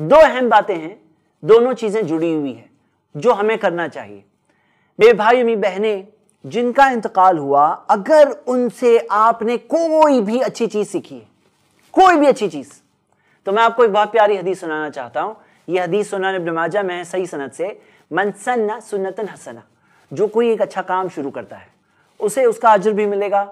दो अहम बातें हैं दोनों चीज़ें जुड़ी हुई है जो हमें करना चाहिए मेरे भाई मेरी बहनें जिनका इंतकाल हुआ अगर उनसे आपने कोई भी अच्छी चीज़ सीखी है कोई भी अच्छी चीज़ तो मैं आपको एक बहुत प्यारी हदीस सुनाना चाहता हूं यह हदीस सुना इब्न मैं में सही सनत से मनसन्ना सुन्नतन हसना जो कोई एक अच्छा काम शुरू करता है उसे उसका अजर भी मिलेगा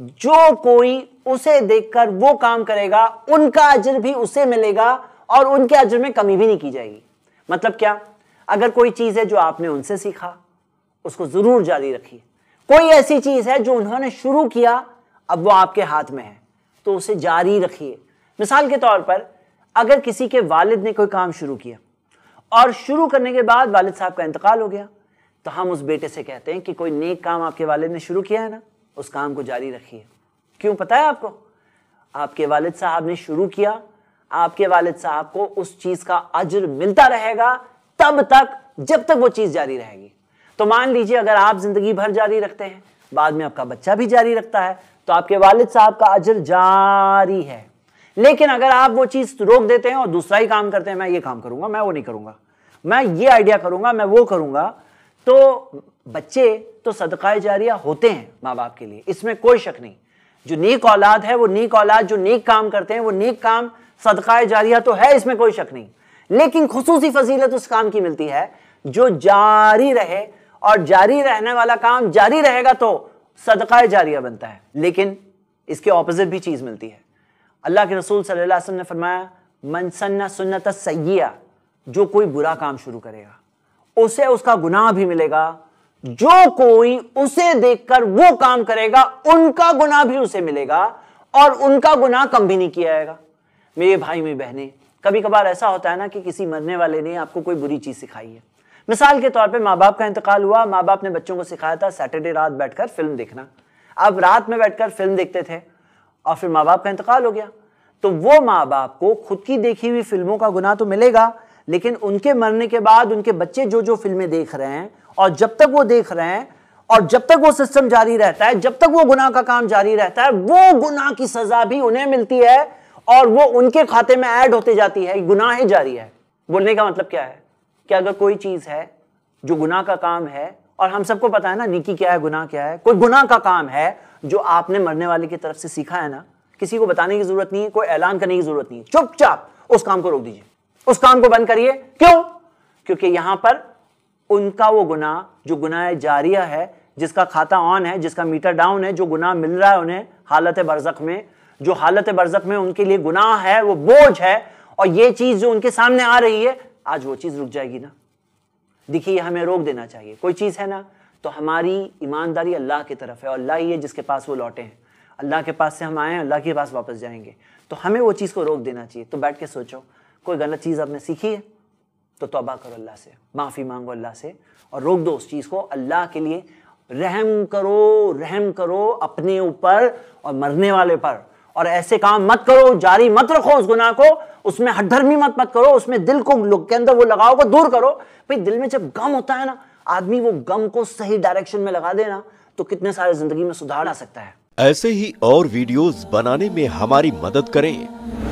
जो कोई उसे देखकर वो काम करेगा उनका अजर भी उसे मिलेगा और उनके अजर में कमी भी नहीं की जाएगी मतलब क्या अगर कोई चीज़ है जो आपने उनसे सीखा उसको ज़रूर जारी रखिए कोई ऐसी चीज़ है जो उन्होंने शुरू किया अब वो आपके हाथ में है तो उसे जारी रखिए मिसाल के तौर पर अगर किसी के वालिद ने कोई काम शुरू किया और शुरू करने के बाद वालिद साहब का इंतकाल हो गया तो हम उस बेटे से कहते हैं कि कोई नेक काम आपके वालिद ने शुरू किया है ना उस काम को जारी रखिए क्यों पता है आपको आपके वालिद साहब ने शुरू किया आपके वालिद साहब को उस चीज का अजर मिलता रहेगा तब तक जब तक वो चीज जारी रहेगी तो मान लीजिए अगर आप जिंदगी भर जारी रखते हैं बाद में आपका बच्चा भी जारी रखता है तो आपके वालिद साहब का अजर जारी है लेकिन अगर आप वो चीज रोक देते हैं और दूसरा ही काम करते हैं मैं ये काम करूंगा मैं वो नहीं करूंगा मैं ये आइडिया करूंगा मैं वो करूंगा तो बच्चे तो सदकाए जारिया होते हैं माँ बाप के लिए इसमें कोई शक नहीं जो नीक औलाद है वो नीक औलाद जो नीक काम करते हैं वो नीक काम सदका जारिया तो है इसमें कोई शक नहीं लेकिन खसूसी फजीलत उस काम की मिलती है जो जारी रहे और जारी रहने वाला काम जारी रहेगा तो सदका जारिया बनता है लेकिन इसके ऑपोजिट भी चीज़ मिलती है अल्लाह के रसूल सल्लल्लाहु अलैहि वसल्लम ने फरमाया मनसन्ना सुन्नत सैया जो कोई बुरा काम शुरू करेगा उसे उसका गुनाह भी मिलेगा जो कोई उसे देखकर वो काम करेगा उनका गुनाह भी उसे मिलेगा और उनका गुनाह कम भी नहीं किया जाएगा मेरे भाई में बहने कभी कभार ऐसा होता है ना कि किसी मरने वाले ने आपको कोई बुरी चीज़ सिखाई है मिसाल के तौर पे माँ बाप का इंतकाल हुआ माँ बाप ने बच्चों को सिखाया था सैटरडे रात बैठकर फिल्म देखना अब रात में बैठकर फिल्म देखते थे और फिर माँ बाप का इंतकाल हो गया तो वो माँ बाप को खुद की देखी हुई फिल्मों का गुना तो मिलेगा लेकिन उनके मरने के बाद उनके बच्चे जो जो फिल्में देख रहे हैं और जब तक वो देख रहे हैं और जब तक वो सिस्टम जारी रहता है जब तक वो गुनाह का काम जारी रहता है वो गुनाह की सजा भी उन्हें मिलती है और वो उनके खाते में ऐड होते जाती है गुनाह जारी है बोलने का मतलब क्या है कि अगर कोई चीज़ है जो गुनाह का काम है और हम सबको पता है ना निकी क्या है गुनाह क्या है कोई गुनाह का काम है जो आपने मरने वाले की तरफ से सीखा है ना किसी को बताने की जरूरत नहीं है कोई ऐलान करने की जरूरत नहीं है चुपचाप उस काम को रोक दीजिए उस काम को बंद करिए क्यों क्योंकि यहां पर उनका वो गुनाह जो गुनाह जारिया है जिसका खाता ऑन है जिसका मीटर डाउन है जो गुनाह मिल रहा है उन्हें हालत बरजक में जो हालत बरजक में उनके लिए गुनाह है वो बोझ है और ये चीज जो उनके सामने आ रही है आज वो चीज रुक जाएगी ना देखिए हमें रोक देना चाहिए कोई चीज है ना तो हमारी ईमानदारी अल्लाह की तरफ है और अल्लाह ही है जिसके पास वो लौटे हैं अल्लाह के पास से हम आए हैं अल्लाह के पास वापस जाएंगे तो हमें वो चीज़ को रोक देना चाहिए तो बैठ के सोचो कोई गलत चीज़ आपने सीखी है तो तोबा करो अल्लाह से माफ़ी मांगो अल्लाह से और रोक दो उस चीज़ को अल्लाह के लिए रहम करो रहम करो अपने ऊपर और मरने वाले पर और ऐसे काम मत करो जारी मत रखो उस गुनाह को उसमें हटधर्मी मत मत करो उसमें दिल को के अंदर वो लगाव को दूर करो भाई दिल में जब गम होता है ना आदमी वो गम को सही डायरेक्शन में लगा देना तो कितने सारे जिंदगी में सुधार आ सकता है ऐसे ही और वीडियोस बनाने में हमारी मदद करें